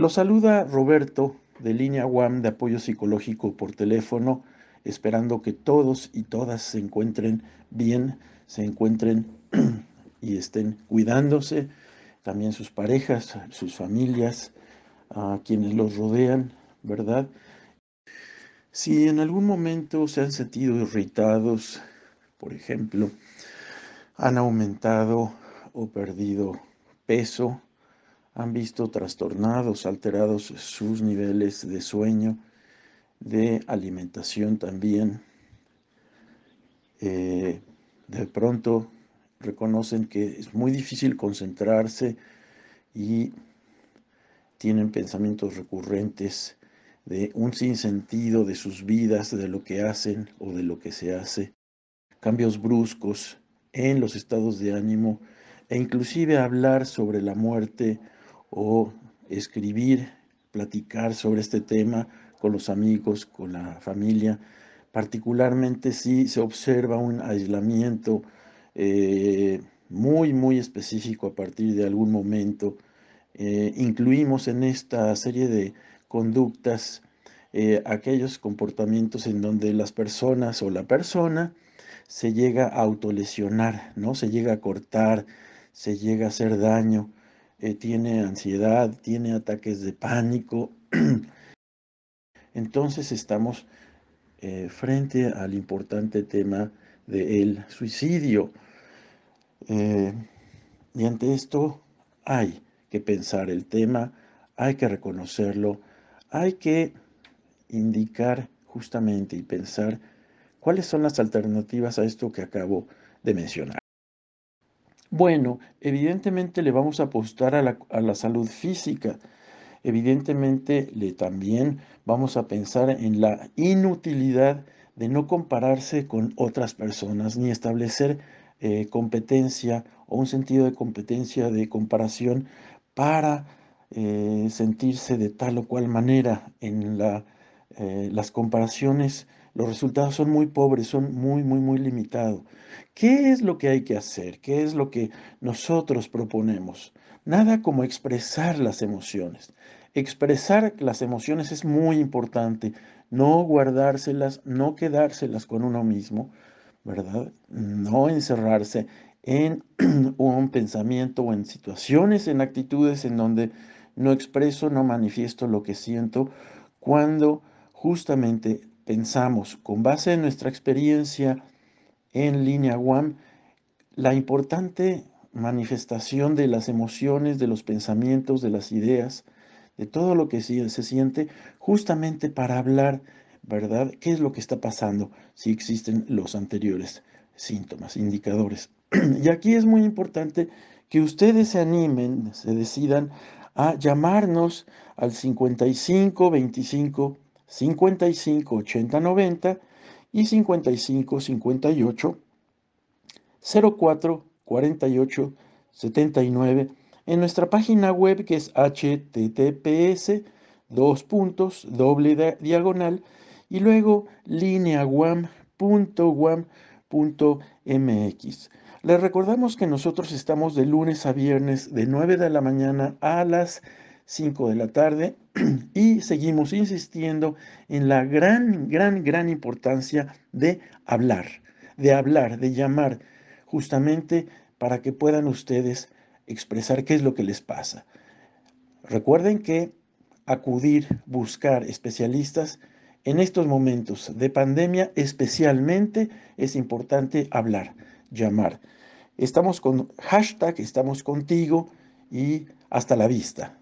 Lo saluda Roberto de línea WAM de apoyo psicológico por teléfono, esperando que todos y todas se encuentren bien, se encuentren y estén cuidándose, también sus parejas, sus familias, a quienes los rodean, ¿verdad? Si en algún momento se han sentido irritados, por ejemplo, han aumentado o perdido peso, han visto trastornados, alterados sus niveles de sueño, de alimentación también. Eh, de pronto reconocen que es muy difícil concentrarse y tienen pensamientos recurrentes de un sinsentido de sus vidas, de lo que hacen o de lo que se hace, cambios bruscos en los estados de ánimo e inclusive hablar sobre la muerte o escribir, platicar sobre este tema con los amigos, con la familia, particularmente si se observa un aislamiento eh, muy, muy específico a partir de algún momento. Eh, incluimos en esta serie de conductas eh, aquellos comportamientos en donde las personas o la persona se llega a autolesionar, ¿no? Se llega a cortar, se llega a hacer daño, eh, tiene ansiedad, tiene ataques de pánico. Entonces estamos eh, frente al importante tema del suicidio. Eh, y ante esto hay que pensar el tema, hay que reconocerlo, hay que indicar justamente y pensar cuáles son las alternativas a esto que acabo de mencionar. Bueno, evidentemente le vamos a apostar a la, salud física. Evidentemente le también vamos a pensar en la inutilidad de no compararse con otras personas ni establecer eh, competencia o un sentido de competencia de comparación para eh, sentirse de tal o cual manera en eh, las comparaciones los resultados son muy pobres, son muy, muy, muy limitados. ¿Qué es lo que hay que hacer? ¿Qué es lo que nosotros proponemos? Nada como expresar las emociones. Expresar las emociones es muy importante, no guardárselas, no quedárselas con uno mismo, ¿verdad? No encerrarse en un pensamiento o en situaciones, en actitudes en donde no expreso, no manifiesto lo que siento, cuando justamente pensamos con base en nuestra experiencia en línea Guam la importante manifestación de las emociones, de los pensamientos, de las ideas, de todo lo que se, se siente, justamente para hablar, ¿verdad? ¿Qué es lo que está pasando si existen los anteriores síntomas, indicadores? y aquí es muy importante que ustedes se animen, se decidan a llamarnos al 55 25 55 80 90 y 55 58 04 48 79 en nuestra página web que es https dos puntos doble diagonal y luego lineaguam.guam.mx. Les recordamos que nosotros estamos de lunes a viernes de 9 de la mañana a las 5 de la tarde y seguimos insistiendo en la gran, gran, gran importancia de hablar, de hablar, de llamar, justamente para que puedan ustedes expresar qué es lo que les pasa. Recuerden que acudir, buscar especialistas en estos momentos de pandemia especialmente es importante hablar, llamar. Estamos con hashtag, estamos contigo y hasta la vista.